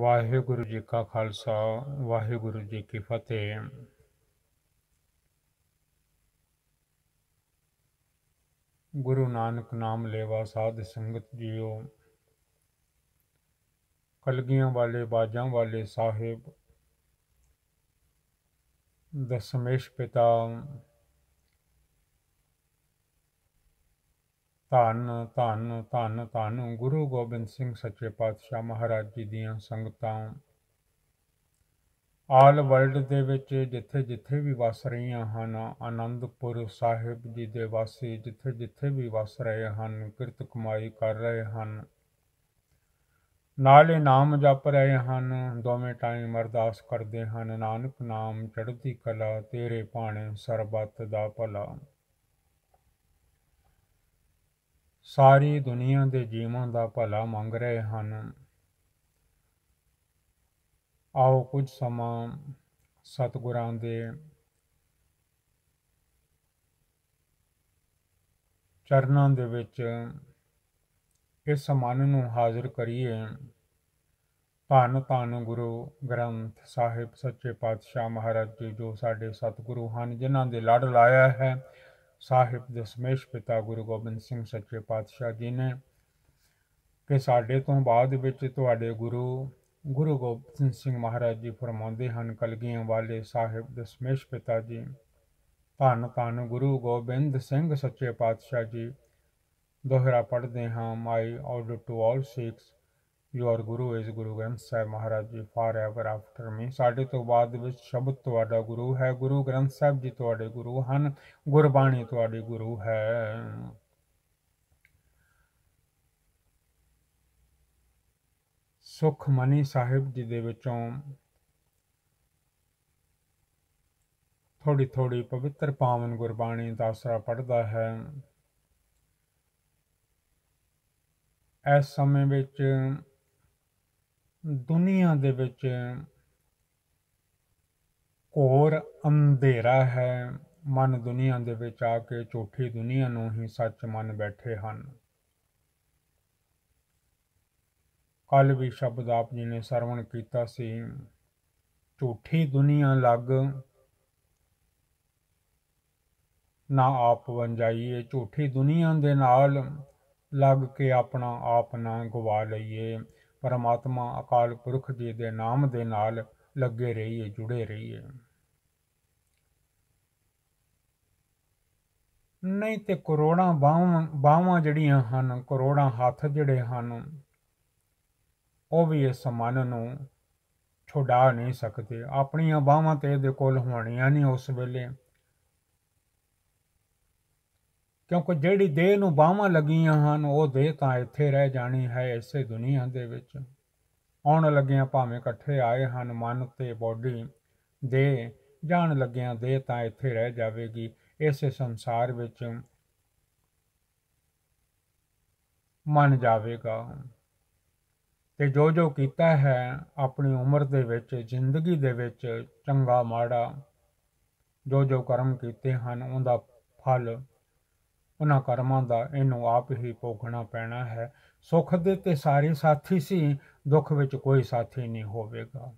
ਵਾਹਿਗੁਰੂ ਜੀ ਕਾ ਖਾਲਸਾ ਵਾਹਿਗੁਰੂ ਜੀ ਕੀ ਫਤਿਹ ਗੁਰੂ ਨਾਨਕ ਨਾਮ ਲੈਵਾ ਸਾਧ ਸੰਗਤ ਜੀਓ ਕਲਗੀਆਂ ਵਾਲੇ ਬਾਜਾਂ ਵਾਲੇ ਸਾਹਿਬ ਦਸਮੇਸ਼ ਪਿਤਾ ਧੰਨ ਧੰਨ ਧੰਨ ਧੰਨ ਗੁਰੂ ਗੋਬਿੰਦ ਸਿੰਘ ਸੱਚੇ ਪਾਤਸ਼ਾਹ ਮਹਾਰਾਜ ਜੀ ਦੀਆਂ ਸੰਗਤਾਂ ਆਲ ਵਰਲਡ ਦੇ ਵਿੱਚ ਜਿੱਥੇ ਜਿੱਥੇ ਵੀ ਵਸ ਰਹੀਆਂ ਹਨ ਆਨੰਦਪੁਰ ਸਾਹਿਬ ਜੀ ਦੇ ਵਾਸੀ ਜਿੱਥੇ ਜਿੱਥੇ ਵੀ ਵਸ ਰਹੇ ਹਨ ਕਿਰਤ ਕਮਾਈ ਕਰ ਰਹੇ ਹਨ ਨਾਲੇ ਨਾਮ ਜਪ ਰਹੇ ਹਨ ਦੋਵੇਂ ਟਾਈਮ ਅਰਦਾਸ ਕਰਦੇ ਹਨ ਨਾਨਕ ਨਾਮ ਚੜ੍ਹਦੀ ਕਲਾ ਤੇਰੇ ਭਾਣੇ ਸਰਬੱਤ ਦਾ ਭਲਾ ਸਾਰੀ ਦੁਨੀਆ ਦੇ ਜੀਵਾਂ ਦਾ ਭਲਾ ਮੰਗ ਰਹੇ ਹਨ ਆਓ ਕੁਝ ਸਮਾਂ ਸਤਿਗੁਰਾਂ ਦੇ ਚਰਨਾਂ ਦੇ ਵਿੱਚ ਇਸ ਮਨ ਨੂੰ ਹਾਜ਼ਰ ਕਰੀਏ ਧੰਨ ਧੰਨ ਗੁਰੂ ਗ੍ਰੰਥ ਸਾਹਿਬ ਸੱਚੇ ਪਾਤਸ਼ਾਹ ਮਹਾਰਾਜ ਜੀ ਜੋ ਸਾਡੇ ਸਤਿਗੁਰੂ ਹਨ ਜਿਨ੍ਹਾਂ ਦੇ ਲੜ ਲਾਇਆ ਹੈ ਸਾਹਿਬ ਦਸਮੇਸ਼ ਪਿਤਾ ਗੁਰੂ ਗੋਬਿੰਦ ਸਿੰਘ ਸੱਚੇ ਪਾਤਸ਼ਾਹ ਜੀ ਨੇ ਕਿ ਸਾਡੇ ਤੋਂ ਬਾਅਦ ਵਿੱਚ ਤੁਹਾਡੇ ਗੁਰੂ ਗੁਰੂ ਗੋਬਿੰਦ ਸਿੰਘ ਮਹਾਰਾਜ ਜੀ ਫਰਮਾਉਂਦੇ ਹਨ ਕਲਗੀਆਂ ਵਾਲੇ ਸਾਹਿਬ ਦਸਮੇਸ਼ ਪਿਤਾ ਜੀ ਧੰਨ ਧੰਨ ਗੁਰੂ ਗੋਬਿੰਦ ਸਿੰਘ ਸੱਚੇ ਪਾਤਸ਼ਾਹ ਜੀ ਦੋਹਰਾ ਪੜਦੇ ਹਾਂ my order to all Sikhs your guru is Guru ਗ੍ਰੰਥ ਸਾਹਿਬ ਮਹਾਰਾਜ ਜੀ ਫਾਰ ਐਵਰ ਆਫਟਰ ਮੀ ਸਾਡੇ ਤੋਂ ਬਾਅਦ ਵਿੱਚ ਸ਼ਬਦ ਤੁਹਾਡਾ ਗੁਰੂ ਹੈ ਗੁਰੂ ਗ੍ਰੰਥ ਸਾਹਿਬ ਜੀ ਤੁਹਾਡੇ ਗੁਰੂ ਹਨ ਗੁਰਬਾਣੀ ਤੁਹਾਡੀ ਗੁਰੂ ਹੈ ਸੁਖਮਨੀ ਸਾਹਿਬ ਜੀ ਦੇ ਵਿੱਚੋਂ ਥੋੜੀ ਥੋੜੀ ਪਵਿੱਤਰ ਪਾਵਨ ਗੁਰਬਾਣੀ ਦਾ ਪੜਦਾ ਹੈ ਇਸ ਸਮੇਂ ਵਿੱਚ ਦੁਨੀਆ ਦੇ ਵਿੱਚ ਹੋਰ ਅੰਧੇਰਾ ਹੈ ਮਨ ਦੁਨੀਆ ਦੇ ਵਿੱਚ ਆ ਕੇ ਝੂਠੀ ਦੁਨੀਆ ਨੂੰ ਹੀ ਸੱਚ ਮੰਨ ਬੈਠੇ ਹਨ ਕੱਲ ਵੀ ਸ਼ਬਦ ਆਪ ਜੀ ਨੇ ਸਰਵਣ ਕੀਤਾ ਸੀ ਝੂਠੀ ਦੁਨੀਆ ਲੱਗ ਨਾ ਆਪ ਵੰਜਾਈਏ ਝੂਠੀ ਦੁਨੀਆ ਦੇ ਨਾਲ ਲੱਗ ਕੇ ਆਪਣਾ ਆਪ ਨਾ ਗਵਾ ਲਈਏ ਪਰਮਾਤਮਾ ਅਕਾਲ ਪੁਰਖ ਜੀ ਦੇ ਨਾਮ ਦੇ ਨਾਲ ਲੱਗੇ ਰਹੀਏ ਜੁੜੇ ਰਹੀਏ ਨਹੀਂ ਤੇ ਕਰੋੜਾਂ ਬਾਹਾਂ ਬਾਹਾਂ ਜਿਹੜੀਆਂ ਹਨ ਕਰੋੜਾਂ ਹੱਥ ਜਿਹੜੇ ਹਨ ਉਹ ਵੀ ਇਸ ਮਨ ਨੂੰ ਛੁਡਾ ਨਹੀਂ ਸਕਦੇ ਆਪਣੀਆਂ ਬਾਹਾਂ ਤੇ ਇਹਦੇ ਕੋਲ ਹੋਣੀਆਂ ਨਹੀਂ ਉਸ ਵੇਲੇ ਕਿਉਂਕਿ ਜਿਹੜੀ ਦੇਹ ਨੂੰ ਬਾਹਾਂ ਲੱਗੀਆਂ ਹਨ ਉਹ ਦੇਹ ਤਾਂ ਇੱਥੇ ਰਹਿ ਜਾਣੀ ਹੈ ਇਸੇ ਦੁਨੀਆ ਦੇ ਵਿੱਚ ਆਉਣ ਲੱਗਿਆਂ ਭਾਵੇਂ ਇਕੱਠੇ ਆਏ ਹਨ ਮਨ ਤੇ ਬੋਡੀ ਦੇ ਜਾਣ ਲੱਗਿਆਂ ਦੇਹ ਤਾਂ ਇੱਥੇ ਰਹਿ ਜਾਵੇਗੀ ਇਸੇ ਸੰਸਾਰ ਵਿੱਚ ਮਨ ਜਾਵੇਗਾ ਤੇ ਜੋ ਜੋ ਕੀਤਾ ਹੈ ਆਪਣੀ ਉਮਰ ਦੇ ਵਿੱਚ ਜ਼ਿੰਦਗੀ ਦੇ ਵਿੱਚ ਚੰਗਾ ਮਾੜਾ ਜੋ ਜੋ ਕਰਮ ਕੀਤੇ ਹਨ ਉਹਦਾ ਫਲ ਉਹਨਾਂ ਕਰਮਾਂ ਦਾ ਇਹਨੂੰ ਆਪ ਹੀ ਭੋਗਣਾ ਪੈਣਾ ਹੈ ਸੁੱਖ ਦੇ ਤੇ ਸਾਰੇ ਸਾਥੀ ਸੀ ਦੁੱਖ ਵਿੱਚ ਕੋਈ ਸਾਥੀ ਨਹੀਂ ਹੋਵੇਗਾ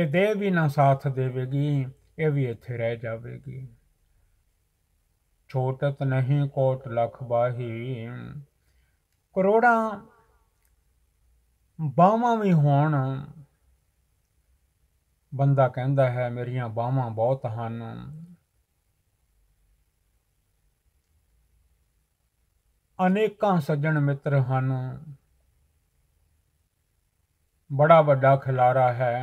ਇਹ ਦੇ ਵੀ ਨਾ ਸਾਥ ਦੇਵੇਗੀ ਇਹ ਵੀ ਇੱਥੇ ਰਹਿ ਜਾਵੇਗੀ ਛੋਟਤ ਨਹੀਂ ਕੋਟ ਲੱਖ ਬਾਹੀ ਕਰੋੜਾਂ ਬਾਹਾਂ ਵੀ ਹੋਣ ਬੰਦਾ ਕਹਿੰਦਾ ਹੈ ਮੇਰੀਆਂ ਬਾਹਾਂ ਬਹੁਤ ਹਨ ਅਨੇਕਾਂ ਸੱਜਣ ਮਿੱਤਰ ਹਨ ਬੜਾ ਵੱਡਾ ਖਿਲਾਰਾ ਹੈ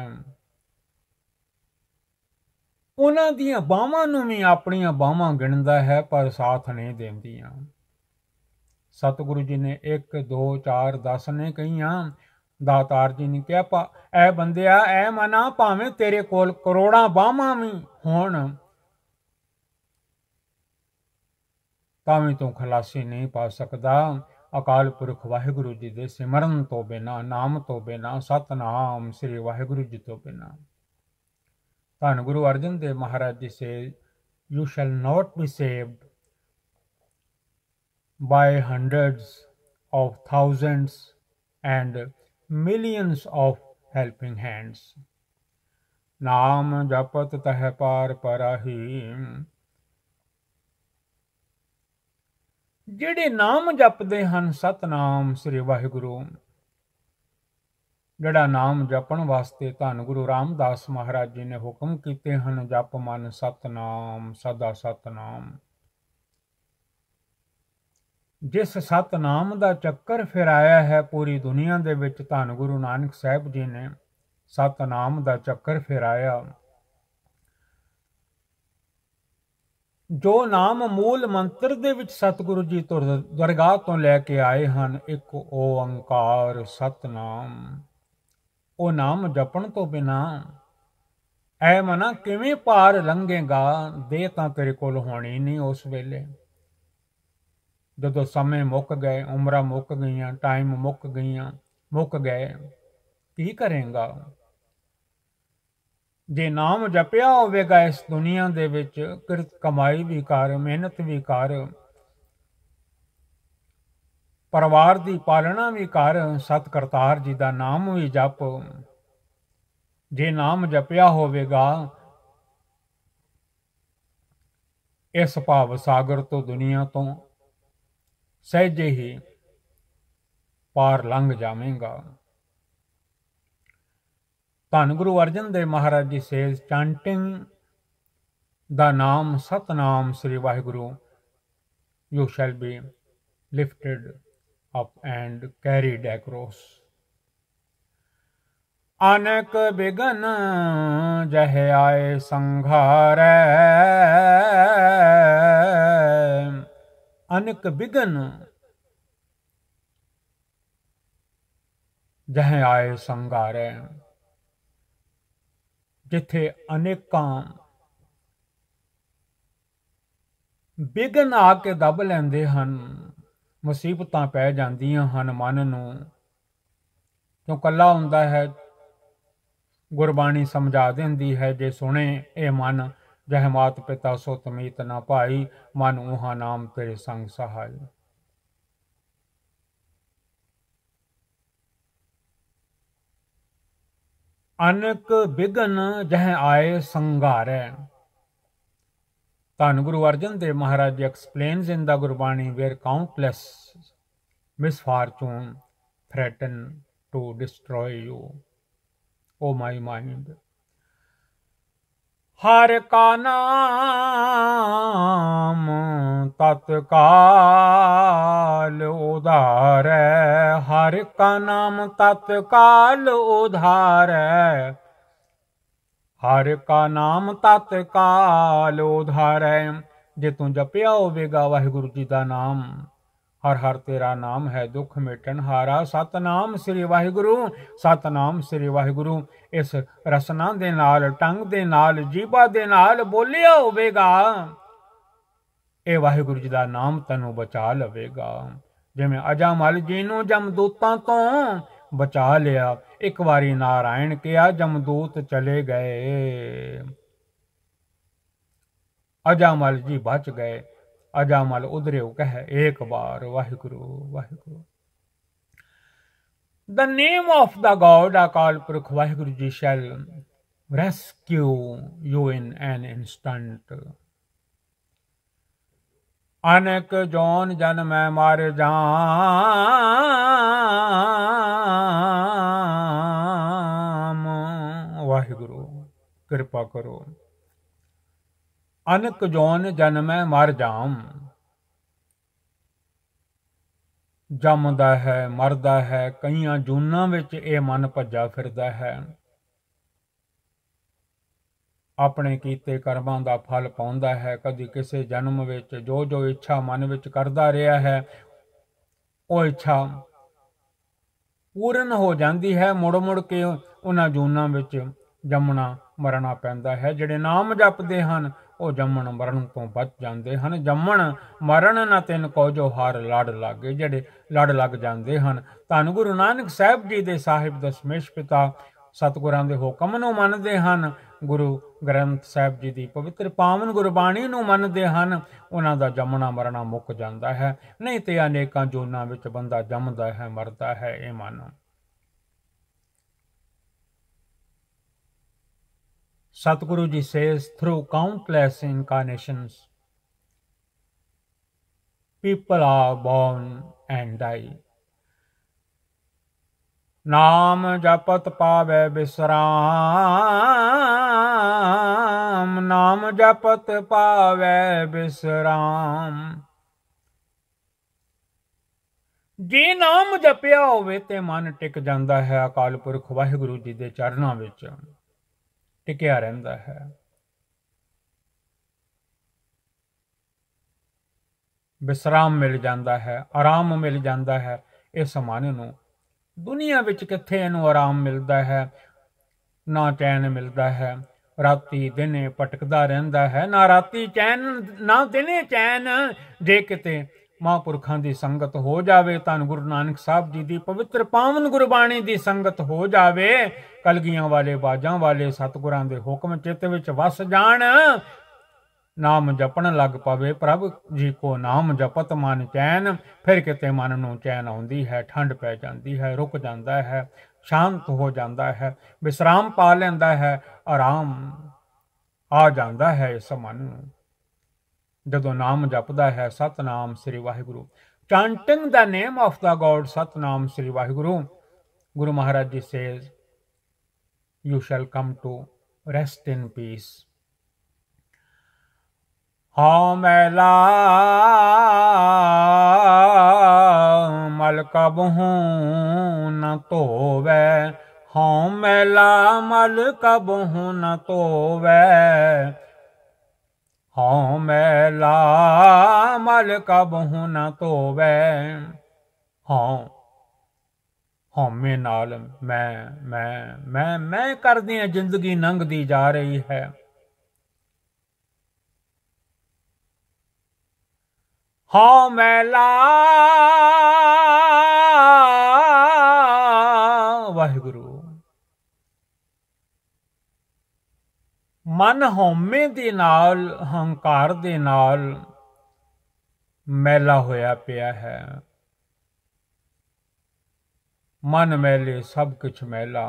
ਉਹਨਾਂ ਦੀਆਂ ਬਾਹਾਂ ਨੂੰ ਵੀ ਆਪਣੀਆਂ ਬਾਹਾਂ ਗਿਣਦਾ ਹੈ ਪਰ ਸਾਥ ਨਹੀਂ ਦਿੰਦੀਆਂ ਸਤਿਗੁਰੂ ਜੀ ਨੇ 1 2 4 10 ਨੇ ਕਹੀਆਂ ਦਾਤਾਰ ਜੀ ਨੇ ਕਿਹਾ ਪਾ ਐ ਬੰਦਿਆ ਐ ਮਨਾ ਭਾਵੇਂ ਤੇਰੇ ਕੋਲ ਕਰੋੜਾਂ ਬਾਹਾਂ ਵੀ ਹੋਣ ਵੀ ਤੂੰ ਖਲਾਸੀ ਨਹੀਂ ਪਾ ਸਕਦਾ ਅਕਾਲ ਪੁਰਖ ਵਾਹਿਗੁਰੂ ਜੀ ਦੇ ਸਿਮਰਨ ਤੋਂ ਬਿਨਾ ਨਾਮ ਤੋਂ ਬਿਨਾ ਸਤਨਾਮ ਸ੍ਰੀ ਵਾਹਿਗੁਰੂ ਜੀ ਤੋਂ ਬਿਨਾ ਧੰਨ Guru Arjan Dev Maharaj ji says you shall not be saved by hundreds of thousands and millions of helping hands ਨਾਮ ਜਪਤ ਤਹ ਪਾਰ ਪਰਹੀ ਜਿਹੜੇ ਨਾਮ ਜਪਦੇ ਹਨ ਸਤਨਾਮ ਸ੍ਰੀ ਵਾਹਿਗੁਰੂ ਜਿਹੜਾ ਨਾਮ ਜਪਣ ਵਾਸਤੇ ਧੰਨ ਗੁਰੂ ਰਾਮਦਾਸ ਮਹਾਰਾਜ ਜੀ ਨੇ ਹੁਕਮ ਕੀਤੇ ਹਨ ਜਪ ਮਨ ਸਤਨਾਮ ਸਦਾ ਸਤਨਾਮ ਜਿਸ ਸਤਨਾਮ ਦਾ ਚੱਕਰ ਫਿਰਾਇਆ ਹੈ ਪੂਰੀ ਦੁਨੀਆ ਦੇ ਵਿੱਚ ਧੰਨ ਗੁਰੂ ਨਾਨਕ ਸਾਹਿਬ ਜੀ ਨੇ ਸਤਨਾਮ ਦਾ ਚੱਕਰ ਫਿਰਾਇਆ ਜੋ ਨਾਮ ਮੂਲ ਮੰਤਰ ਦੇ ਵਿੱਚ ਸਤਿਗੁਰੂ ਜੀ ਤੁਰ ਦਰਗਾਹ ਤੋਂ ਲੈ ਕੇ ਆਏ ਹਨ ਇੱਕ ਓੰਕਾਰ ਸਤਨਾਮ ਉਹ ਨਾਮ ਜਪਣ ਤੋਂ ਬਿਨਾ ਐ ਮਨਾ ਕਿਵੇਂ ਪਾਰ ਲੰਗੇਗਾ ਦੇ ਤਾਂ ਤੇਰੇ ਕੋਲ ਹੋਣੀ ਨਹੀਂ ਉਸ ਵੇਲੇ ਜਦੋਂ ਸਮੇਂ ਮੁੱਕ ਗਏ ਉਮਰਾਂ ਮੁੱਕ ਗਈਆਂ ਟਾਈਮ ਮੁੱਕ ਗਈਆਂ ਮੁੱਕ ਗਏ ਕੀ ਕਰੇਗਾ ਜੇ ਨਾਮ ਜਪਿਆ ਹੋਵੇਗਾ ਇਸ ਦੁਨੀਆ ਦੇ ਵਿੱਚ ਕਿਰਤ ਕਮਾਈ ਵੀ ਕਰ ਮਿਹਨਤ ਵੀ ਕਰ ਪਰਿਵਾਰ ਦੀ ਪਾਲਣਾ ਵੀ ਕਰ ਸਤ ਕਰਤਾਰ ਜੀ ਦਾ ਨਾਮ ਵੀ ਜਪ ਜੇ ਨਾਮ ਜਪਿਆ ਹੋਵੇਗਾ ਇਸ ਭਾਵ ਸਾਗਰ ਤੋਂ ਦੁਨੀਆ ਤੋਂ ਸਹਿਜੇ ਹੀ ਪਾਰ ਲੰਘ ਜਾਵੇਂਗਾ ਧੰਨ Guru Arjan Dev Maharaj ji says chanting the Naam Satnam Shri Waheguru you shall be lifted up and carried across ਅਨਕ ਬਿਗਨ ਜਹ ਆਏ ਸੰਘਾਰੈ ਅਨਕ ਬਿਗਨ ਜਹ ਆਏ ਸੰਘਾਰੈ ਜਿੱਥੇ ਅਨੇਕਾਂ ਬਿਗਨ ਆ ਕੇ ਦਬ ਲੈਂਦੇ ਹਨ ਮੁਸੀਬਤਾਂ ਪੈ ਜਾਂਦੀਆਂ ਹਨ ਮਨ ਨੂੰ ਕਿਉਂ ਕੱਲਾ ਹੁੰਦਾ ਹੈ ਗੁਰਬਾਣੀ ਸਮਝਾ ਦਿੰਦੀ ਹੈ ਜੇ ਸੁਣੇ ਇਹ ਮਨ ਜਹ ਮਾਤ ਪਿਤਾ ਸੋ ਤਮੀਤ ਨਾ ਭਾਈ ਮਨ ਉਹਾ ਨਾਮ ਤੇਰੇ ਸੰਗ ਸਹਾਈ ਅਨਕ ਬਿਗਨ ਜਹ ਆਏ ਸੰਘਾਰੈ ਧੰਨ Guru Arjan Dev Maharaj ji explains in the Gurbani where misfortune threatens to destroy you O my mind ਹਰ ਕਾ ਨਾਮ ਤਤਕਾਲ ਉਧਾਰੈ ਹਰ ਕਾ ਨਾਮ ਤਤਕਾਲ ਉਧਾਰੈ ਹਰ ਕਾ ਨਾਮ ਤਤਕਾਲ ਉਧਾਰੈ ਜੇ ਤੂੰ ਜਪਿਆ ਹੋਵੇਗਾ ਵਾਹਿਗੁਰੂ ਜੀ ਦਾ ਨਾਮ ਹਰ ਹਰ ਤੇਰਾ ਨਾਮ ਹੈ ਦੁੱਖ ਮਿਟਣ ਹਾਰਾ ਸਤਨਾਮ ਸ੍ਰੀ ਵਾਹਿਗੁਰੂ ਸਤਨਾਮ ਸ੍ਰੀ ਵਾਹਿਗੁਰੂ ਇਸ ਰਸਨਾ ਦੇ ਨਾਲ ਟੰਗ ਦੇ ਨਾਲ ਜੀਬਾ ਦੇ ਨਾਲ ਬੋਲਿਆ ਹੋਵੇਗਾ ਇਹ ਵਾਹਿਗੁਰੂ ਜੀ ਦਾ ਨਾਮ ਤੈਨੂੰ ਬਚਾ ਲਵੇਗਾ ਜਿਵੇਂ ਅਜਾਮਲ ਜੀ ਨੂੰ ਜਮਦੂਤਾਂ ਤੋਂ ਬਚਾ ਲਿਆ ਇੱਕ ਵਾਰੀ ਨਾਰਾਇਣ ਕਿਹਾ ਜਮਦੂਤ ਚਲੇ ਗਏ ਅਜਾਮਲ ਜੀ ਬਚ ਗਏ ਅਜਾਮਲ ਉਧਰਿਓ ਕਹਿ ਏਕ ਵਾਰ Waheguru Waheguru The name of the God, Akal Purukh Vaheguruji, shall rescue you in an instant. ਅਨਕ ਜੋਨ ਜਨ ਮੈਂ ਮਰ ਜਾਮ ਵਾਹਿਗੁਰੂ ਕਿਰਪਾ ਕਰੋ ਅਨਕ ਜੋਨ ਜਨਮੈ ਮਰ ਜਾਮ ਜੰਮਦਾ ਹੈ ਮਰਦਾ ਹੈ ਕਈਆਂ ਜੂਨਾਂ ਵਿੱਚ ਇਹ ਮਨ ਭੱਜਾ ਫਿਰਦਾ ਹੈ ਆਪਣੇ ਕੀਤੇ ਕਰਮਾਂ ਦਾ ਫਲ ਪਾਉਂਦਾ ਹੈ ਕਦੀ ਕਿਸੇ ਜਨਮ ਵਿੱਚ ਜੋ ਜੋ ਇੱਛਾ ਮਨ ਵਿੱਚ ਕਰਦਾ ਰਿਹਾ ਹੈ ਉਹ ਇੱਛਾ ਪੂਰਨ ਹੋ ਜਾਂਦੀ ਹੈ ਮੁੜ ਮੁੜ ਕੇ ਉਹਨਾਂ ਜੂਨਾਂ ਵਿੱਚ ਜੰਮਣਾ ਮਰਨਾ ਪੈਂਦਾ ਹੈ ਜਿਹੜੇ ਨਾਮ ਜਪਦੇ ਹਨ ਉਹ ਜੰਮਣ ਮਰਨ ਤੋਂ ਬਚ ਜਾਂਦੇ ਹਨ ਜੰਮਣ ਮਰਨ ਨਾ ਤਿੰਨ ਕੋ ਜੋ ਹਰ ਲੜ ਲੱਗੇ ਜਿਹੜੇ ਲੜ ਲੱਗ ਜਾਂਦੇ ਹਨ ਧੰਨ ਗੁਰੂ ਨਾਨਕ ਸਾਹਿਬ ਜੀ ਦੇ ਸਾਹਿਬ ਦਸ਼ਮੇਸ਼ ਪਿਤਾ ਸਤਗੁਰਾਂ ਦੇ ਹੁਕਮ ਨੂੰ ਮੰਨਦੇ ਹਨ ਗੁਰੂ ਗ੍ਰੰਥ ਸਾਹਿਬ ਜੀ ਦੀ ਪਵਿੱਤਰ ਪਾਵਨ ਗੁਰਬਾਣੀ ਨੂੰ ਮੰਨਦੇ ਹਨ ਉਹਨਾਂ ਦਾ ਜੰਮਣਾ ਮਰਨਾ ਮੁੱਕ ਜਾਂਦਾ ਹੈ ਨਹੀਂ ਤੇ ਅਨੇਕਾਂ ਜੋਨਾਂ ਵਿੱਚ ਬੰਦਾ ਜੰਮਦਾ ਹੈ ਮਰਦਾ ਹੈ ਇਹ ਮਾਨੋ Satguru ji says through countless incarnations, people are born and die. ਨਾਮ ਜਪਤ ਪਾਵੇ ਬਿਸਰਾਮ ਨਾਮ ਜਪਤ ਪਾਵੇ ਬਿਸਰਾਮ ਜੇ ਨਾਮ ਜਪਿਆ ਹੋਵੇ ਤੇ ਮਨ ਟਿਕ ਜਾਂਦਾ ਹੈ ਅਕਾਲ ਪੁਰਖ ਵਾਹਿਗੁਰੂ ਜੀ ਦੇ ਚਰਨਾਂ ਵਿੱਚ ਟਿਕਿਆ ਰਹਿੰਦਾ ਹੈ ਬਿਸਰਾਮ ਮਿਲ ਜਾਂਦਾ ਹੈ ਆਰਾਮ ਮਿਲ ਜਾਂਦਾ ਹੈ ਇਸ ਮਨ ਨੂੰ ਦੁਨੀਆ ਵਿੱਚ ਕਿੱਥੇ ਇਹਨੂੰ ਆਰਾਮ ਮਿਲਦਾ ਹੈ ਨਾ ਚੈਨ ਮਿਲਦਾ ਹੈ ਰਾਤੀ ਦਿਨੇ ਪਟਕਦਾ ਰਹਿੰਦਾ ਹੈ ਨਾ ਰਾਤੀ ਚੈਨ ਨਾ ਦਿਨੇ ਚੈਨ ਜੇ ਕਿਤੇ ਮਹਾਂਪੁਰਖਾਂ ਦੀ ਸੰਗਤ ਹੋ ਜਾਵੇ ਤਾਂ ਗੁਰੂ ਨਾਨਕ ਸਾਹਿਬ ਜੀ ਦੀ ਪਵਿੱਤਰ ਪਾਵਨ ਗੁਰਬਾਣੀ ਦੀ ਸੰਗਤ ਹੋ ਜਾਵੇ ਕਲਗੀਆਂ ਵਾਲੇ ਬਾਜਾਂ ਵਾਲੇ ਸਤਿਗੁਰਾਂ ਦੇ ਹੁਕਮ ਚਿੱਤ ਵਿੱਚ ਵਸ ਜਾਣ ਨਾਮ ਜਪਣ ਲੱਗ ਪਵੇ ਪ੍ਰਭ ਜੀ ਕੋ ਨਾਮ ਜਪਤ ਮਨ ਚੈਨ ਫਿਰ ਕਿਤੇ ਮਨ ਨੂੰ ਚੈਨ ਆਉਂਦੀ ਹੈ ਠੰਡ ਪੈ ਜਾਂਦੀ ਹੈ ਰੁਕ ਜਾਂਦਾ ਹੈ ਸ਼ਾਂਤ ਹੋ ਜਾਂਦਾ ਹੈ ਵਿਸਰਾਮ ਪਾ ਲੈਂਦਾ ਹੈ ਆਰਾਮ ਆ ਜਾਂਦਾ ਹੈ ਇਸ ਮਨ ਨੂੰ ਜਦੋਂ ਨਾਮ ਜਪਦਾ ਹੈ Satnam Shri Waheguru chanting the name of the god satnam sri vaheguru guru maharaj ji says you shall come to rest in peace ਹਉ ਮੈਲਾ ਮਲ ਕਬਹੂ ਨ ਧੋਵੇ ਹਉ ਮੈਲਾ ਮਲ ਕਬਹੂ ਨ ਧੋਵੇ हों मैला मल कबहू न तोवे हों होमे नाल मैं मैं मैं मैं कर दिया हाँ, जिंदगी नंघ दी जा रही है हों ला वाहेगुरु ਮਨ ਹਉਮੈ ਦੇ ਨਾਲ ਹੰਕਾਰ ਦੇ ਨਾਲ ਮੈਲਾ ਹੋਇਆ ਪਿਆ ਹੈ ਮਨ ਮੈਲੇ ਸਭ ਕੁਝ ਮੈਲਾ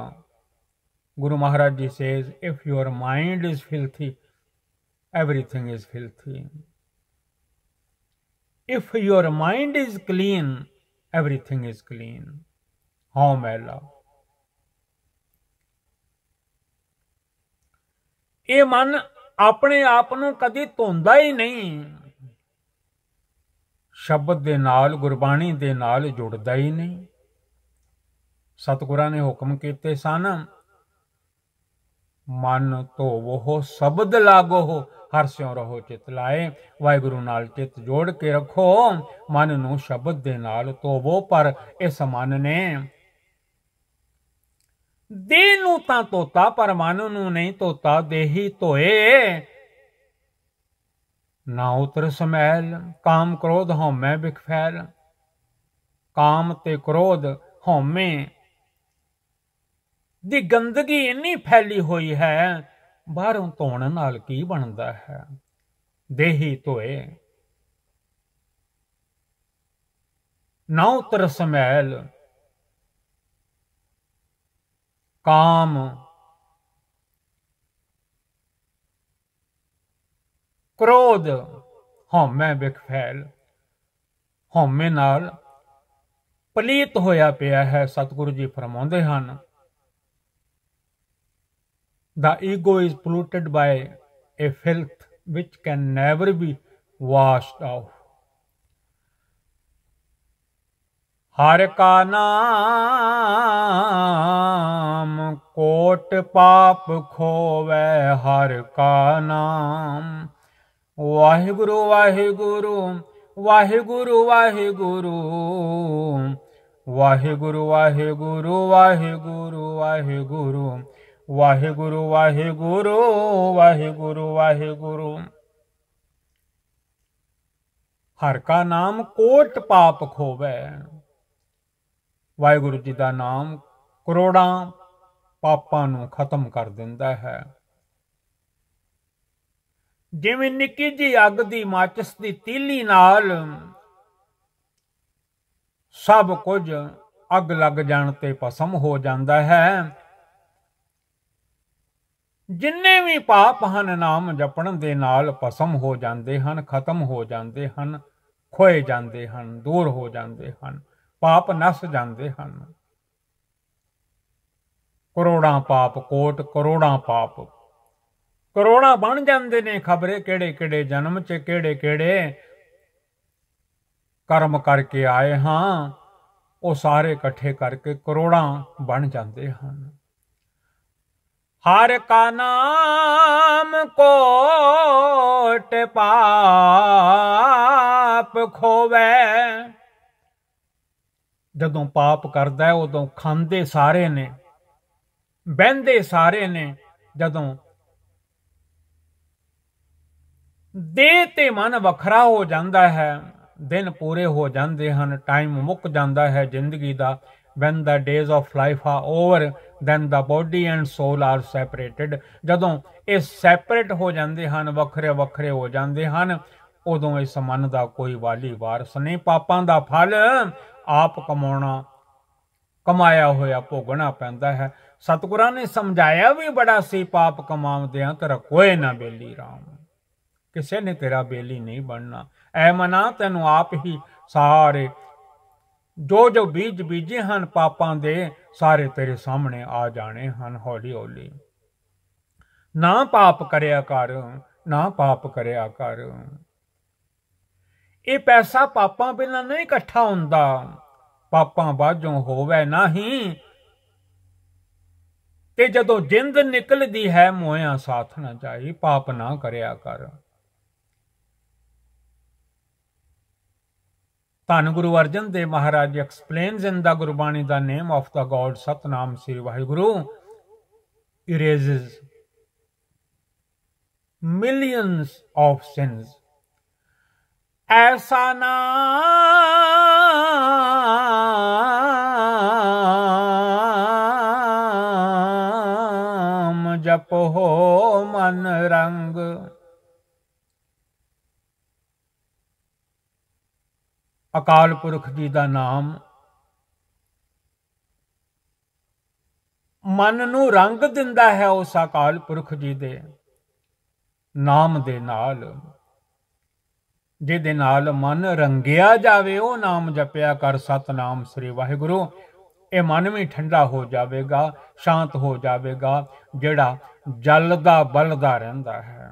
Guru Maharaj ji says if your mind is filthy everything is filthy if your mind is clean everything is clean ਹਉਮੈ ਲਾ ਇਹ ਮਨ ਆਪਣੇ ਆਪ ਨੂੰ ਕਦੀ ਧੋਂਦਾ ਹੀ ਨਹੀਂ ਸ਼ਬਦ ਦੇ ਨਾਲ ਗੁਰਬਾਣੀ ਦੇ ਨਾਲ ਜੁੜਦਾ ਹੀ ਨਹੀਂ ਸਤਿਗੁਰਾਂ ਨੇ ਹੁਕਮ ਕੀਤੇ ਸਨ ਮਨ ਧੋਵੋ ਸ਼ਬਦ ਲਾਗੋ ਹਰ ਸਿਉ ਰਹੋ ਚਿਤ ਲਾਏ ਵਾਹਿਗੁਰੂ ਨਾਲ ਚਿਤ ਜੋੜ ਕੇ ਰੱਖੋ ਮਨ ਨੂੰ ਸ਼ਬਦ ਦੇ ਨਾਲ ਧੋਵੋ ਪਰ ਇਸ ਮਨ ਨੇ ਦੇ ਨੂੰ ਤਾਂ ਤੋਤਾ ਪਰ ਮਨ ਨੂੰ ਨਹੀਂ ਤੋਤਾ ਦੇਹੀ ਧੋਏ ਨਾ ਉਤਰ ਸਮੈਲ ਕਾਮ ਕ੍ਰੋਧ ਹਉਮੈ ਬਿਖਫੈਲ ਕਾਮ ਤੇ ਕ੍ਰੋਧ ਹਉਮੈ ਦੀ ਗੰਦਗੀ ਇੰਨੀ ਫੈਲੀ ਹੋਈ ਹੈ ਬਾਹਰੋਂ ਧੋਣ ਨਾਲ ਕੀ ਬਣਦਾ ਹੈ ਦੇਹੀ ਧੋਏ ਨਾ ਉਤਰ ਸਮੈਲ ਕਾਮ ਕ੍ਰੋਧ ਹਉਮੈ ਵਿਖ ਫੈਲ ਹਉਮੈ ਨਾਲ ਪਲੀਤ ਹੋਇਆ ਪਿਆ ਹੈ ਸਤਿਗੁਰੂ ਜੀ ਫਰਮਾਉਂਦੇ ਹਨ the ego is polluted by a filth which can never be washed out Har ਕਾ ਨਾਮ ਕੋਟ ਪਾਪ ਖੋਵੇ ਹਰ ਕਾ ਨਾਮ ਵਾਹਿਗੁਰੂ ਵਾਹਿਗੁਰੂ ਵਾਹਿਗੁਰੂ ਵਾਹਿਗੁਰੂ ਵਾਹਿਗੁਰੂ ਵਾਹਿਗੁਰੂ ਵਾਹਿਗੁਰੂ ਵਾਹਿਗੁਰੂ ਵਾਹਿਗੁਰੂ ਵਾਹਿਗੁਰੂ ਵਾਹਿਗੁਰੂ ਵਾਹਿਗੁਰੂ ਹਰ ਕਾ ਨਾਮ ਕੋਟ ਪਾਪ ਖੋਵੇ ਵਾਹਿਗੁਰੂ ਜੀ ਦਾ ਨਾਮ ਕਰੋੜਾਂ ਪਾਪਾਂ ਨੂੰ ਖਤਮ ਕਰ ਦਿੰਦਾ ਹੈ ਜਿਵੇਂ ਨਿੱਕੀ ਜੀ ਅੱਗ ਦੀ ਮਾਚਸ ਦੀ ਤੀਲੀ ਨਾਲ ਸਭ ਕੁਝ ਅੱਗ ਲੱਗ ਜਾਣ ਤੇ ਭਸਮ ਹੋ ਜਾਂਦਾ ਹੈ ਜਿੰਨੇ ਵੀ ਪਾਪ ਹਨ ਨਾਮ ਜਪਣ ਦੇ ਨਾਲ ਭਸਮ ਹੋ ਜਾਂਦੇ ਹਨ ਖਤਮ ਹੋ ਜਾਂਦੇ ਹਨ ਖੋਏ ਜਾਂਦੇ ਹਨ ਦੂਰ ਹੋ ਜਾਂਦੇ ਹਨ ਪਾਪ ਨਸ ਜਾਂਦੇ ਹਨ ਕਰੋੜਾਂ ਪਾਪ ਕੋਟ ਕਰੋੜਾਂ ਪਾਪ ਕਰੋੜਾਂ ਬਣ ਜਾਂਦੇ ਨੇ ਖਬਰੇ ਕਿਹੜੇ ਕਿਹੜੇ ਜਨਮ 'ਚ ਕਿਹੜੇ ਕਿਹੜੇ ਕਰਮ ਕਰਕੇ ਆਏ ਹਾਂ ਉਹ ਸਾਰੇ ਇਕੱਠੇ ਕਰਕੇ ਕਰੋੜਾਂ ਬਣ ਜਾਂਦੇ ਹਨ ਹਰ ਕਾ ਨਾਮ ਕੋਟ ਪਾਪ ਖੋਵੇ ਜਦੋਂ ਪਾਪ ਕਰਦਾ ਹੈ ਉਦੋਂ ਖਾਂਦੇ ਸਾਰੇ ਨੇ ਬਹਿੰਦੇ ਸਾਰੇ ਨੇ ਜਦੋਂ ਦੇ ਤੇ ਮਨ ਵੱਖਰਾ ਹੋ ਜਾਂਦਾ ਹੈ ਦਿਨ ਪੂਰੇ ਹੋ ਜਾਂਦੇ ਹਨ ਟਾਈਮ ਮੁੱਕ ਜਾਂਦਾ ਹੈ ਜ਼ਿੰਦਗੀ ਦਾ when the days of life are over then the body and soul are separated ਜਦੋਂ ਇਹ ਸੈਪਰੇਟ ਹੋ ਜਾਂਦੇ ਹਨ ਵੱਖਰੇ ਵੱਖਰੇ ਹੋ ਜਾਂਦੇ ਹਨ ਉਦੋਂ ਇਸ ਮਨ ਦਾ ਕੋਈ ਵਾਲੀ ਵਾਰਸ ਨਹੀਂ ਪਾਪਾਂ ਦਾ ਫਲ ਆਪ ਕਮਾਉਣਾ ਕਮਾਇਆ ਹੋਇਆ ਭੋਗਣਾ ਪੈਂਦਾ ਹੈ ਸਤਿਗੁਰਾਂ ਨੇ ਸਮਝਾਇਆ ਵੀ ਬੜਾ ਸੀ ਪਾਪ ਕਮਾਉਂਦੇ ਆਂ ਤੇਰਾ ਕੋਈ ਨਾ ਬੇਲੀ ਰਾਮ ਕਿਸੇ ਨੇ ਤੇਰਾ ਬੇਲੀ ਨਹੀਂ ਬਣਨਾ ਐ ਮਨਾ ਤੈਨੂੰ ਆਪ ਹੀ ਸਾਰੇ ਜੋ ਜੋ ਬੀਜ ਬੀਜੇ ਹਨ ਪਾਪਾਂ ਦੇ ਸਾਰੇ ਤੇਰੇ ਸਾਹਮਣੇ ਆ ਜਾਣੇ ਹਨ ਹੌਲੀ ਹੌਲੀ ਨਾ ਪਾਪ ਕਰਿਆ ਕਰ ਨਾ ਪਾਪ ਕਰਿਆ ਕਰ ਇਹ ਪੈਸਾ ਪਾਪਾਂ ਬਿਨਾਂ ਨਹੀਂ ਇਕੱਠਾ ਹੁੰਦਾ ਪਾਪਾਂ ਬਾਝੋਂ ਹੋਵੇ ਨਹੀਂ ਤੇ ਜਦੋਂ ਜਿੰਦ ਨਿਕਲਦੀ ਹੈ ਮੋਇਆ ਸਾਥ ਨਾ ਜਾਈ ਪਾਪ ਨਾ ਕਰਿਆ ਕਰ ਧੰਨ ਗੁਰੂ ਅਰਜਨ ਦੇ Maharaj explains in the Gurbani the name of the God Satnam Shri Waheguru erases millions of sins ਐਸਾ ਨਾਮ ਜਪੋ ਮਨ ਰੰਗ ਅਕਾਲ ਪੁਰਖ ਜੀ ਦਾ ਨਾਮ ਮਨ ਨੂੰ ਰੰਗ ਦਿੰਦਾ ਹੈ ਉਸ ਅਕਾਲ ਪੁਰਖ ਜੀ ਦੇ ਨਾਮ ਦੇ ਨਾਲ ਜਿਹਦੇ ਨਾਲ ਮਨ ਰੰਗਿਆ ਜਾਵੇ ਉਹ ਨਾਮ ਜਪਿਆ ਕਰ ਸਤਨਾਮ ਸ੍ਰੀ ਵਾਹਿਗੁਰੂ ਇਹ ਮਨ ਵੀ ਠੰਡਾ ਹੋ ਜਾਵੇਗਾ ਸ਼ਾਂਤ ਹੋ ਜਾਵੇਗਾ ਜਿਹੜਾ ਜਲ ਦਾ ਬਲਦਾ ਰਹਿੰਦਾ ਹੈ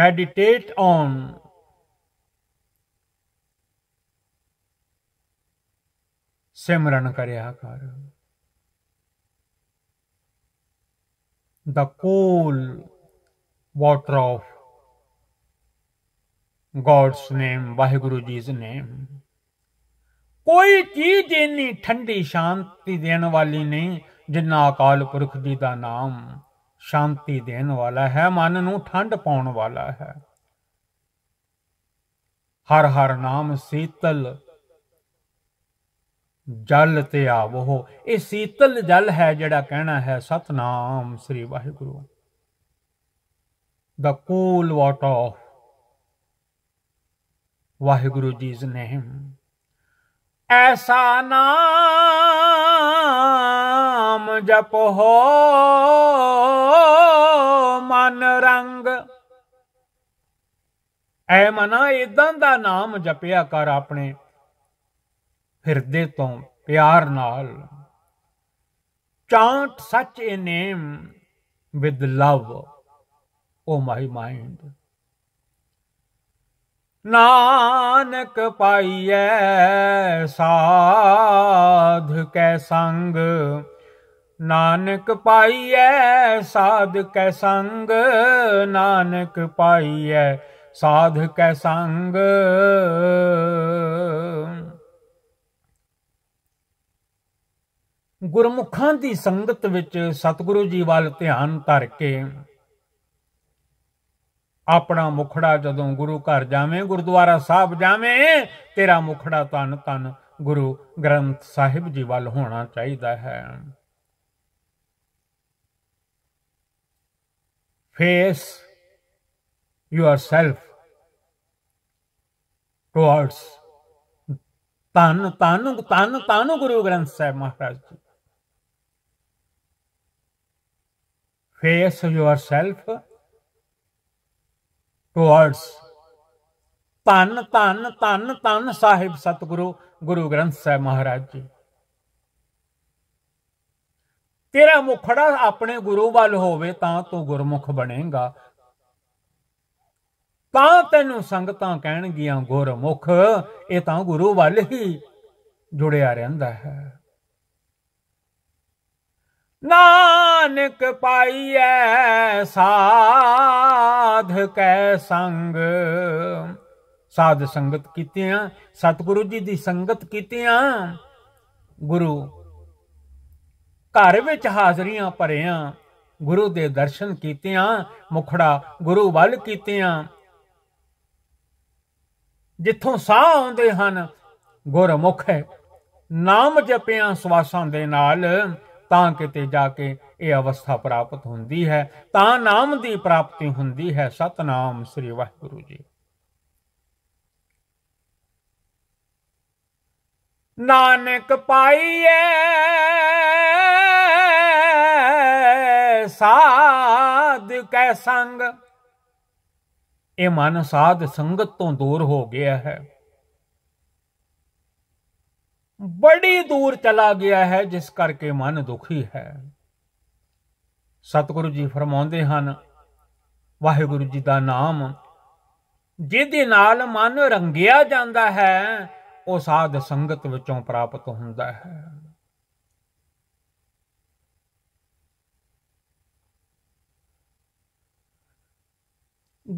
ਮੈਡੀਟੇਟ ਔਨ ਸਿਮਰਨ ਕਰਿਆ ਕਰ the cool water of God's name Waheguru ji ਜੀਸ ਨੇਮ ਕੋਈ ਚੀਜ਼ ਇੰਨੀ ਠੰਡੀ ਸ਼ਾਂਤੀ ਦੇਣ ਵਾਲੀ ਨਹੀਂ ਜਿੰਨਾ ਅਕਾਲ ਪੁਰਖ ਜੀ ਦਾ ਨਾਮ ਸ਼ਾਂਤੀ ਦੇਣ ਵਾਲਾ ਹੈ ਮਨ ਨੂੰ ਠੰਡ ਪਾਉਣ ਵਾਲਾ ਹੈ ਹਰ ਹਰ ਨਾਮ ਸੀਤਲ ਜਲ ਤੇ ਆਵੋ ਇਹ ਸੀਤਲ ਜਲ ਹੈ ਜਿਹੜਾ ਕਹਿਣਾ ਹੈ Satnam Shri Waheguru the cool water of Waheguru ji ਜਨਹਿਮ ਐਸਾ ਨਾਮ ਜਪ ਹੋ ਮਨ ਰੰਗ ਐ ਮਨਾ ਇਦਾਂ ਦਾ ਨਾਮ ਜਪਿਆ ਕਰ ਆਪਣੇ ਫਿਰਦੇ ਤੋਂ ਪਿਆਰ ਨਾਲ ਚਾਂਟ ਸੱਚ name with love O my mind Nanak ਪਾਈਐ ਸਾਧ ਕੈ ਸੰਗ ਨਾਨਕ ਪਾਈਐ ਸਾਧ ਕੈ ਸੰਗ ਨਾਨਕ ਪਾਈਐ ਸਾਧ ਕੈ ਸੰਗ ਗੁਰਮੁਖਾਂ ਦੀ ਸੰਗਤ ਵਿੱਚ ਸਤਿਗੁਰੂ ਜੀ ਵੱਲ ਧਿਆਨ ਧਰ ਕੇ ਆਪਣਾ ਮੁਖੜਾ ਜਦੋਂ ਗੁਰੂ ਘਰ ਜਾਵੇਂ ਗੁਰਦੁਆਰਾ ਸਾਹਿਬ ਜਾਵੇਂ ਤੇਰਾ ਮੁਖੜਾ ਤਨ ਤਨ ਗੁਰੂ ਗ੍ਰੰਥ ਸਾਹਿਬ ਜੀ ਵੱਲ ਹੋਣਾ ਚਾਹੀਦਾ ਹੈ ਫੇਸ yourself towards ਤਨ ਤਨ ਤਨ ਤਨ ਗੁਰੂ ਗ੍ਰੰਥ ਸਾਹਿਬ ਮਹਾਰਾਜ ਜੀ ਫੇਸ yourself ਟੁਵਰਡਸ ਤਨ ਤਨ ਤਨ ਤਨ ਸਾਹਿਬ ਸਤਿਗੁਰੂ ਗੁਰੂ ਗ੍ਰੰਥ ਸਾਹਿਬ ਮਹਾਰਾਜ ਜੀ ਤੇਰਾ ਮੁਖੜਾ ਆਪਣੇ ਗੁਰੂ ਵੱਲ ਹੋਵੇ ਤਾਂ ਤੂੰ ਗੁਰਮੁਖ ਬਣੇਗਾ ਤਾਂ ਤੈਨੂੰ ਸੰਗਤਾਂ ਕਹਿਣਗੀਆਂ ਗੁਰਮੁਖ ਇਹ ਤਾਂ ਗੁਰੂ ਵੱਲ ਹੀ ਜੁੜਿਆ ਰਹਿੰਦਾ ਹੈ ਨਾ ਨਾਨਕ ਪਾਈਐ ਸਾਧ ਕੈ ਸੰਗ ਸਾਧ ਸੰਗਤ ਕੀਤਿਆਂ ਸਤਿਗੁਰੂ ਜੀ ਦੀ ਸੰਗਤ ਕੀਤਿਆਂ ਗੁਰੂ ਘਰ ਵਿੱਚ ਹਾਜ਼ਰੀਆਂ ਭਰਿਆਂ ਗੁਰੂ ਦੇ ਦਰਸ਼ਨ ਕੀਤਿਆਂ ਮੁਖੜਾ ਗੁਰੂ ਵੱਲ ਕੀਤਿਆਂ ਜਿੱਥੋਂ ਸਾਹ ਆਉਂਦੇ ਹਨ ਗੁਰਮੁਖ ਨਾਮ ਜਪਿਆਂ ਸਵਾਸਾਂ ਦੇ ਨਾਲ ਤਾਂ ਕਿਤੇ ਜਾ ਕੇ ਇਹ ਅਵਸਥਾ ਪ੍ਰਾਪਤ ਹੁੰਦੀ ਹੈ ਤਾਂ ਨਾਮ ਦੀ ਪ੍ਰਾਪਤੀ ਹੁੰਦੀ ਹੈ ਸਤਨਾਮ ਸ੍ਰੀ ਵਾਹਿਗੁਰੂ ਜੀ ਨਾਨਕ ਪਾਈਏ ਸਾਧ ਕੈ ਸੰਗ ਇਹ ਮਨ ਸਾਧ ਸੰਗਤ ਤੋਂ ਦੂਰ ਹੋ ਗਿਆ ਹੈ ਬੜੀ ਦੂਰ ਚਲਾ ਗਿਆ ਹੈ ਜਿਸ ਕਰਕੇ ਮਨ ਦੁਖੀ ਹੈ ਸਤਿਗੁਰੂ ਜੀ ਫਰਮਾਉਂਦੇ ਹਨ ਵਾਹਿਗੁਰੂ ਜੀ ਦਾ ਨਾਮ ਜਿਹਦੇ ਨਾਲ ਮਨ ਰੰਗਿਆ ਜਾਂਦਾ ਹੈ ਉਹ ਸਾਧ ਸੰਗਤ ਵਿੱਚੋਂ ਪ੍ਰਾਪਤ ਹੁੰਦਾ ਹੈ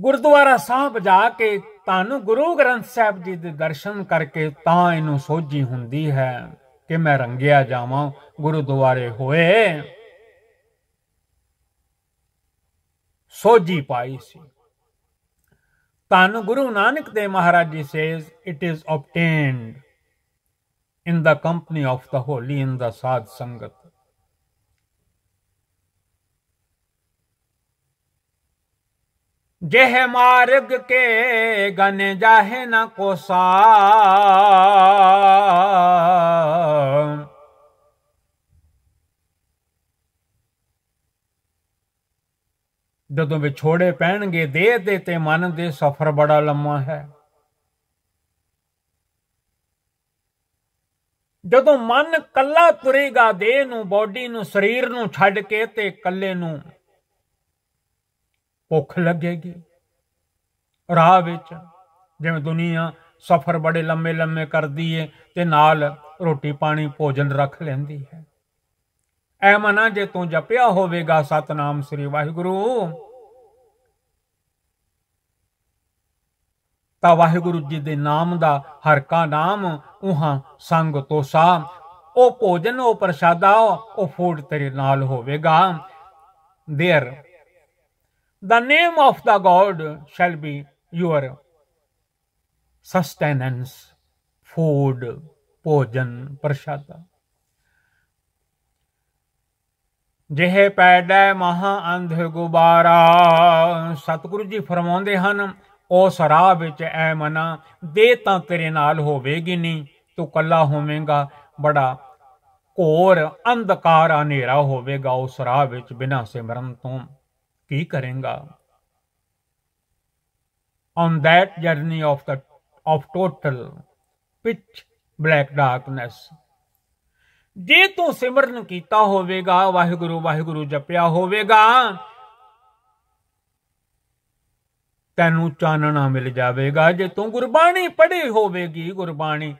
ਗੁਰਦੁਆਰਾ ਸਾਹਿਬ ਜਾ ਕੇ ਤੁਹਾਨੂੰ ਗੁਰੂ ਗ੍ਰੰਥ ਸਾਹਿਬ ਜੀ ਦੇ ਦਰਸ਼ਨ ਕਰਕੇ ਤਾਂ ਇਹਨੂੰ ਸੋਝੀ ਹੁੰਦੀ ਹੈ ਕਿ ਮੈਂ ਰੰਗਿਆ ਜਾਵਾਂ ਗੁਰਦੁਆਰੇ ਹੋਏ ਸੋਝੀ ਪਾਈ ਸੀ ਤੁਹਾਨੂੰ ਗੁਰੂ ਨਾਨਕ ਦੇ Maharaj ji says it is obtained in the company of the holy in the Sadh Sangat जेह मार्ग के गन जाहे न कोसा ਜਦੋਂ ਵਿਛੋੜੇ ਪੈਣਗੇ ਦੇਹ ਦੇ ਤੇ ਮਨ ਦੇ ਸਫ਼ਰ ਬੜਾ ਲੰਮਾ ਹੈ ਜਦੋਂ ਮਨ ਕੱਲਾ ਤੁਰੇਗਾ ਦੇਹ ਨੂੰ ਬਾਡੀ ਨੂੰ ਸਰੀਰ ਨੂੰ ਛੱਡ ਕੇ ਤੇ ਕੱਲੇ ਨੂੰ ਭੁੱਖ ਲੱਗੇਗੀ ਰਾਹ ਵਿੱਚ ਜਿਵੇਂ ਦੁਨੀਆ ਸਫ਼ਰ ਬੜੇ ਲੰਮੇ ਲੰਮੇ ਕਰਦੀ ਏ ਤੇ ਨਾਲ ਰੋਟੀ ਪਾਣੀ ਭੋਜਨ ਰੱਖ ਲੈਂਦੀ ਹੈ ਐ ਮਨਾ ਜੇ ਤੂੰ ਜਪਿਆ ਹੋਵੇਗਾ ਸਤਨਾਮ ਸ੍ਰੀ ਵਾਹਿਗੁਰੂ ਤਾਂ ਵਾਹਿਗੁਰੂ ਜੀ ਦੇ ਨਾਮ ਦਾ ਹਰ ਕਾ ਨਾਮ ਉਹਾਂ ਸੰਗ ਤੋਂ ਸਾ ਉਹ ਭੋਜਨ ਉਹ ਪ੍ਰਸ਼ਾਦਾ ਉਹ ਫੂਡ ਤੇਰੇ ਨਾਲ ਹੋਵੇਗਾ ਦੇਰ The name of the God shall be your sustenance, food, ਭੋਜਨ ਪ੍ਰਸ਼ਾਦਾ ਜਿਹੇ ਪੈਦਾ ਮਹਾ ਅੰਧ ਗੁਬਾਰਾ ਸਤਿਗੁਰੂ ਜੀ ਫਰਮਾਉਂਦੇ ਹਨ ਉਸ ਰਾਹ ਵਿੱਚ ਐ ਮਨਾ ਦੇ ਤਾਂ ਤੇਰੇ ਨਾਲ ਹੋਵੇਗੀ ਨਹੀਂ ਤੂੰ ਕੱਲਾ ਹੋਵੇਂਗਾ ਬੜਾ ਘੋਰ ਅੰਧਕਾਰ ਹਨੇਰਾ ਹੋਵੇਗਾ ਉਸ ਰਾਹ ਵਿੱਚ ਬਿਨਾਂ ਸਿਮਰਨ ਤੋਂ ਕੀ ਕਰੇਗਾ on that journey of the of total pitch black darkness ਜੇ ਤੂੰ ਸਿਮਰਨ ਕੀਤਾ ਹੋਵੇਗਾ ਵਾਹਿਗੁਰੂ ਵਾਹਿਗੁਰੂ ਜਪਿਆ ਹੋਵੇਗਾ ਤੈਨੂੰ ਚਾਨਣਾ ਮਿਲ ਜਾਵੇਗਾ ਜੇ ਤੂੰ ਗੁਰਬਾਣੀ ਪੜ੍ਹੀ ਹੋਵੇਗੀ ਗੁਰਬਾਣੀ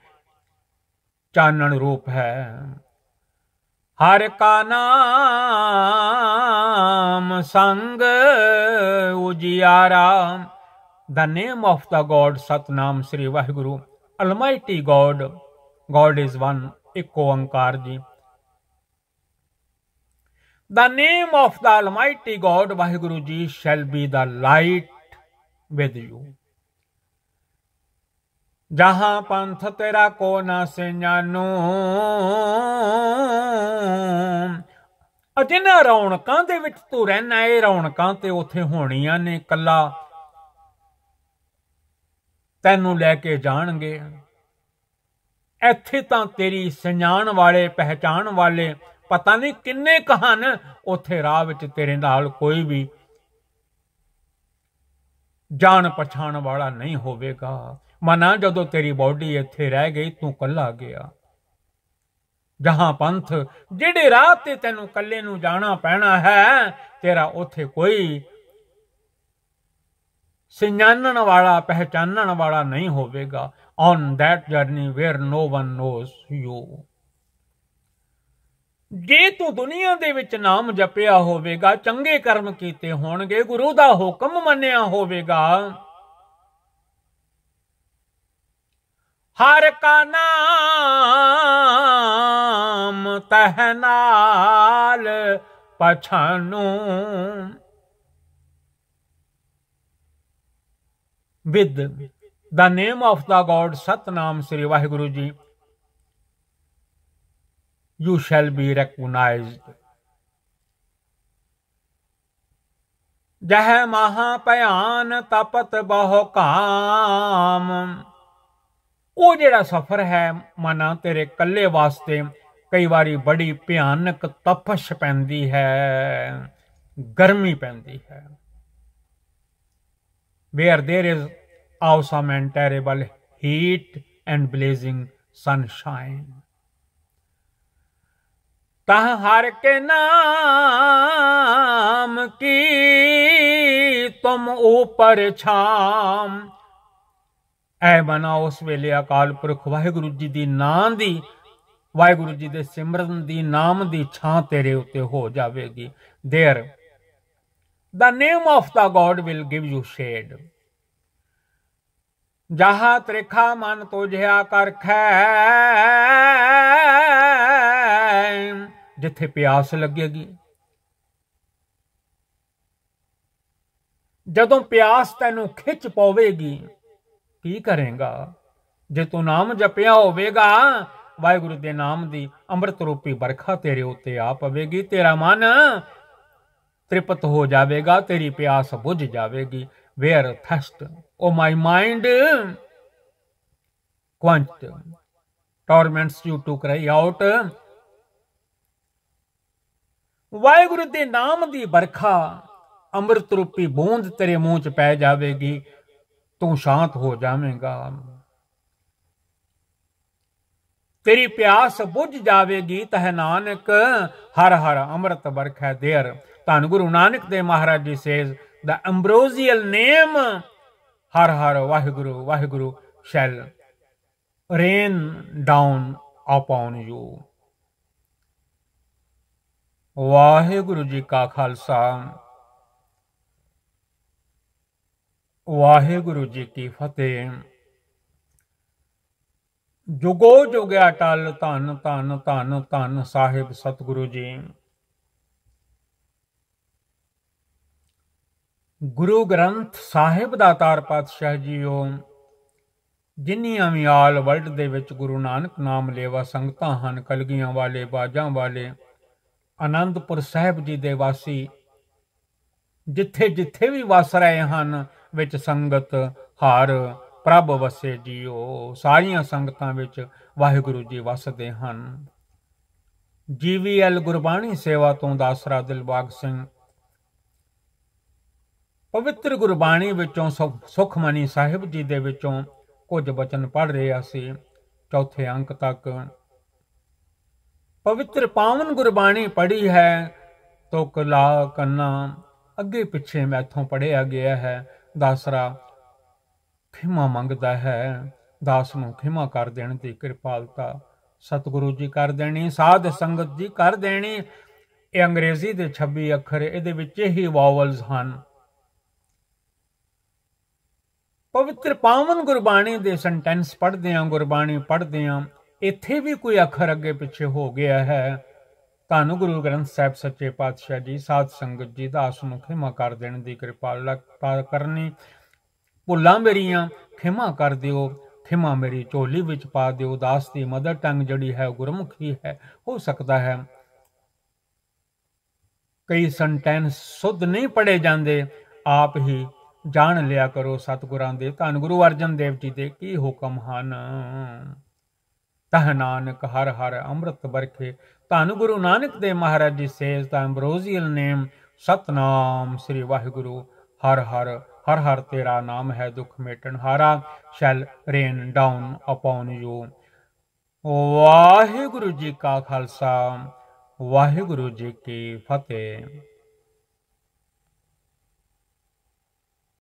ਚਾਨਣ ਰੂਪ ਹੈ ਹਰ ਕਾ ਨਾਮ ਸੰਗ ਉਜਿਆਰਾ the name of the God Satnam Sri Vaheguru, Almighty God, God is one, Ikko Ankarji. The name of the Almighty God Vaheguru Ji shall be the light with you. ਜਹਾਂ ਪੰਥ ਤੇਰਾ ਕੋ ਨਾ ਸਿਆਨੂ ਅਜਿਨਾਂ ਰੌਣਕਾਂ ਦੇ ਵਿੱਚ ਤੂੰ ਰਹਿਣਾ ਏ ਰੌਣਕਾਂ ਤੇ ਉਥੇ ਹੋਣੀਆਂ ਨੇ ਕੱਲਾ ਤੈਨੂੰ ਲੈ ਕੇ ਜਾਣਗੇ ਇੱਥੇ ਤਾਂ ਤੇਰੀ ਸਿਆਣ ਵਾਲੇ ਪਹਿਚਾਣ ਵਾਲੇ ਪਤਾ ਨਹੀਂ ਕਿੰਨੇ ਕਹਨ ਉਥੇ ਰਾਹ ਵਿੱਚ ਤੇਰੇ ਨਾਲ ਕੋਈ ਵੀ ਜਾਣ ਪਛਾਣ ਵਾਲਾ ਨਹੀਂ ਹੋਵੇਗਾ ਮਨਾ ਜਦੋਂ ਤੇਰੀ ਬਾਡੀ ਇੱਥੇ ਰਹਿ ਗਈ ਤੂੰ ਕੱਲਾ ਗਿਆ ਜਹਾਂ ਪੰਥ ਜਿਹੜੇ ਰਾਹ ਤੇ ਤੈਨੂੰ ਕੱਲੇ ਨੂੰ ਜਾਣਾ ਪੈਣਾ ਹੈ ਤੇਰਾ ਉੱਥੇ ਕੋਈ ਸਿਨਾਨਣ ਵਾਲਾ ਪਹਿਚਾਨਣ ਵਾਲਾ ਨਹੀਂ ਹੋਵੇਗਾ on that journey where no one knows you ਜੇ ਤੂੰ ਦੁਨੀਆ ਦੇ ਵਿੱਚ ਨਾਮ ਜਪਿਆ ਹੋਵੇਗਾ ਚੰਗੇ ਕਰਮ ਕੀਤੇ ਹੋਣਗੇ ਗੁਰੂ ਦਾ ਹੁਕਮ ਮੰਨਿਆ ਹੋਵੇਗਾ हर का नाम तहनाल पछानू with the name of the God Satnam Shri Waheguru ji you shall be recognize जह महापयान तपत बहु काम ਉਹ ਜਿਹੜਾ ਸਫ਼ਰ ਹੈ ਮਾਨਾ ਤੇਰੇ ਇਕੱਲੇ ਵਾਸਤੇ ਕਈ ਵਾਰੀ ਬੜੀ ਭਿਆਨਕ ਤਪਸ਼ ਪੈਂਦੀ ਹੈ ਗਰਮੀ ਪੈਂਦੀ ਹੈ where there is awesome and terrible heat and blazing sunshine ਤਹ ਹਰ ਕੇ ਨਾਮ ਕੀ ਤੁਮ ਉਪਰ ਛਾਮ ਐ ਬਣਾ ਉਸ ਵੇਲੇ ਅਕਾਲ ਪੁਰਖ ਵਾਹਿਗੁਰੂ ਜੀ ਦੀ ਨਾਂ ਦੀ ਵਾਹਿਗੁਰੂ ਜੀ ਦੇ ਸਿਮਰਨ ਦੀ ਨਾਮ ਦੀ ਛਾਂ ਤੇਰੇ ਉੱਤੇ ਹੋ ਜਾਵੇਗੀ there the name of the God will give you shade ਜਹਾ ਤ੍ਰਿਖਾ ਮਨ ਤੋਝਿਆ ਕਰਖੈ ਜਿੱਥੇ ਪਿਆਸ ਲੱਗੇਗੀ ਜਦੋਂ ਪਿਆਸ ਤੈਨੂੰ ਖਿੱਚ ਪਾਵੇਗੀ ਕੀ ਕਰੇਗਾ ਜੇ ਤੂੰ ਨਾਮ ਜਪਿਆ ਹੋਵੇਗਾ ਵਾਹਿਗੁਰੂ ਦੇ ਨਾਮ ਦੀ ਅੰਮ੍ਰਿਤ ਰੂਪੀ ਬਰਖਾ ਤੇਰੇ ਉੱਤੇ ਆ ਪਵੇਗੀ ਤੇਰਾ ਮਨ ਤ੍ਰਿਪਤ ਹੋ ਜਾਵੇਗਾ ਤੇਰੀ ਪਿਆਸ ਬੁਝ ਜਾਵੇਗੀ where thirst O my mind ਕੁਆਂਟ torments you to cry out Waheguru ਦੇ ਨਾਮ ਦੀ ਬਰਖਾ ਅੰਮ੍ਰਿਤ ਰੂਪੀ ਬੂੰਦ ਤੇਰੇ ਮੂੰਹ 'ਚ ਪੈ ਜਾਵੇਗੀ ਤੂੰ ਸ਼ਾਂਤ ਹੋ ਜਾਵੇਂਗਾ ਤੇਰੀ ਪਿਆਸ ਬੁੱਝ ਜਾਵੇਗੀ ਤਹ ਨਾਨਕ ਹਰ ਹਰ ਅੰਮ੍ਰਿਤ ਵਰਖੈ ਦੇਰ ਧੰਨ ਗੁਰੂ ਨਾਨਕ ਦੇ Maharaj ji says the ambrosial name Har Har Waheguru Waheguru shall rain down upon you Waheguru ji ਕਾ ਖਾਲਸਾ ਵਾਹਿਗੁਰੂ ਜੀ ਕੀ ਫਤਿਹ ਜੁਗੋ ਜੁਗ ਟਲ ਧਨ ਧਨ ਧਨ ਧਨ ਸਾਹਿਬ ਸਤਿਗੁਰੂ ਜੀ ਗੁਰੂ ਗ੍ਰੰਥ ਸਾਹਿਬ ਦਾ ਤਾਰ ਪਾਤਸ਼ਾਹ ਜੀਓ ਜਿੰਨੀਆਂ ਵੀ ਆਲ ਵਰਲਡ ਦੇ ਵਿੱਚ ਗੁਰੂ ਨਾਨਕ ਨਾਮ ਲੇਵਾ ਸੰਗਤਾਂ ਹਨ ਕਲਗੀਆਂ ਵਾਲੇ ਬਾਜਾਂ ਵਾਲੇ ਆਨੰਦਪੁਰ ਸਾਹਿਬ ਜੀ ਦੇ ਵਾਸੀ ਜਿੱਥੇ ਜਿੱਥੇ ਵੀ ਵਸ ਰਹੇ ਹਨ ਵਿੱਚ ਸੰਗਤ ਹਰ ਪ੍ਰਭ ਵਸੇ ਜੀਓ ਸਾਰੀਆਂ ਸੰਗਤਾਂ ਵਿੱਚ ਵਾਹਿਗੁਰੂ ਜੀ ਵਸਦੇ ਹਨ ਜੀਵੀਐਲ ਗੁਰਬਾਣੀ ਸੇਵਾ ਤੋਂ ਦਾਸਰਾ ਦਿਲਬਾਗ ਸਿੰਘ ਪਵਿੱਤਰ ਗੁਰਬਾਣੀ ਵਿੱਚੋਂ ਸੁਖਮਨੀ ਸਾਹਿਬ ਜੀ ਦੇ ਵਿੱਚੋਂ ਕੁਝ ਬਚਨ ਪੜ ਰਿਹਾ ਸੀ ਚੌਥੇ ਅੰਕ ਤੱਕ ਪਵਿੱਤਰ ਪਾਵਨ ਗੁਰਬਾਣੀ ਪੜੀ ਹੈ ਤੋ ਕਲਾ ਕੰਨਾ ਅੱਗੇ ਪਿੱਛੇ ਮੈਥੋਂ ਪੜਿਆ ਗਿਆ ਹੈ ਦਾਸਰਾ ਖਿਮਾ ਮੰਗਦਾ ਹੈ ਦਾਸ ਨੂੰ ਖਿਮਾ ਕਰ ਦੇਣ ਦੀ ਕਿਰਪਾਲਤਾ ਸਤਿਗੁਰੂ ਜੀ ਕਰ ਦੇਣੀ ਸਾਧ ਸੰਗਤ ਜੀ ਕਰ ਦੇਣੀ ਇਹ ਅੰਗਰੇਜ਼ੀ ਦੇ 26 ਅੱਖਰ ਇਹਦੇ ਵਿੱਚ ਹੀ ਵਾਵਲਸ ਹਨ ਪਵਿੱਤਰ ਪਾਵਨ ਗੁਰਬਾਣੀ ਦੇ ਸੈਂਟੈਂਸ ਪੜ੍ਹਦੇ ਆਂ ਗੁਰਬਾਣੀ ਪੜ੍ਹਦੇ ਆਂ ਇੱਥੇ ਵੀ ਕੋਈ ਅੱਖਰ ਅੱਗੇ ਪਿੱਛੇ ਹੋ ਗਿਆ ਹੈ ਤੁਹਾਨੂੰ ਗੁਰੂ ਗ੍ਰੰਥ ਸਾਹਿਬ ਸੱਚੇ ਪਾਤਸ਼ਾਹ ਜੀ ਸਾਧ ਸੰਗਤ ਜੀ ਦਾ ਆਸਮੁ ਖਿਮਾ ਕਰ ਦੇਣ ਦੀ ਕਿਰਪਾਲਤਾ ਕਰਨੀ ਭੁੱਲਾਂ ਮੇਰੀਆਂ ਖਿਮਾ ਕਰ ਦਿਓ ਖਿਮਾ ਮੇਰੀ ਝੋਲੀ ਵਿੱਚ ਪਾ ਦਿਓ ਦਾਸ ਦੀ ਮਦਰ ਟੰਗ ਜੜੀ ਹੈ ਗੁਰਮੁਖੀ ਹੈ ਹੋ ਸਕਦਾ ਹੈ ਕਈ ਸੈਂਟੈਂਸ ਸੁਧ ਨਹੀਂ ਪੜੇ ਜਾਂਦੇ ਆਪ ਹੀ ਜਾਣ ਲਿਆ ਕਰੋ ਸਤਿਗੁਰਾਂ ਦੇ ਧੰਨ ਗੁਰੂ ਅਰਜਨ ਦੇਵ ਜੀ ਦੇ ਕੀ ਹੁਕਮ ਹਨ ਤਹ ਨਾਨਕ ਹਰ ਹਰ ਅੰਮ੍ਰਿਤ ਵਰਖੇ ਧੰਨ ਗੁਰੂ ਨਾਨਕ ਦੇ ਮਹਾਰਾਜ ਜੀ ਸੇਜ ਦਾ ਅੰਬਰੋਜ਼ੀਅਲ ਨੇਮ ਸਤਨਾਮ ਸ੍ਰੀ ਵਾਹਿਗੁਰੂ ਹਰ ਹਰ ਹਰ ਹਰ ਤੇਰਾ ਨਾਮ ਹੈ ਦੁਖ ਮੇਟਣ ਹਾਰਾ shall rain down upon you Waheguru ji ਕਾ ਖਾਲਸਾ ਵਾਹਿਗੁਰੂ ਜੀ ਕੀ ਫਤਿਹ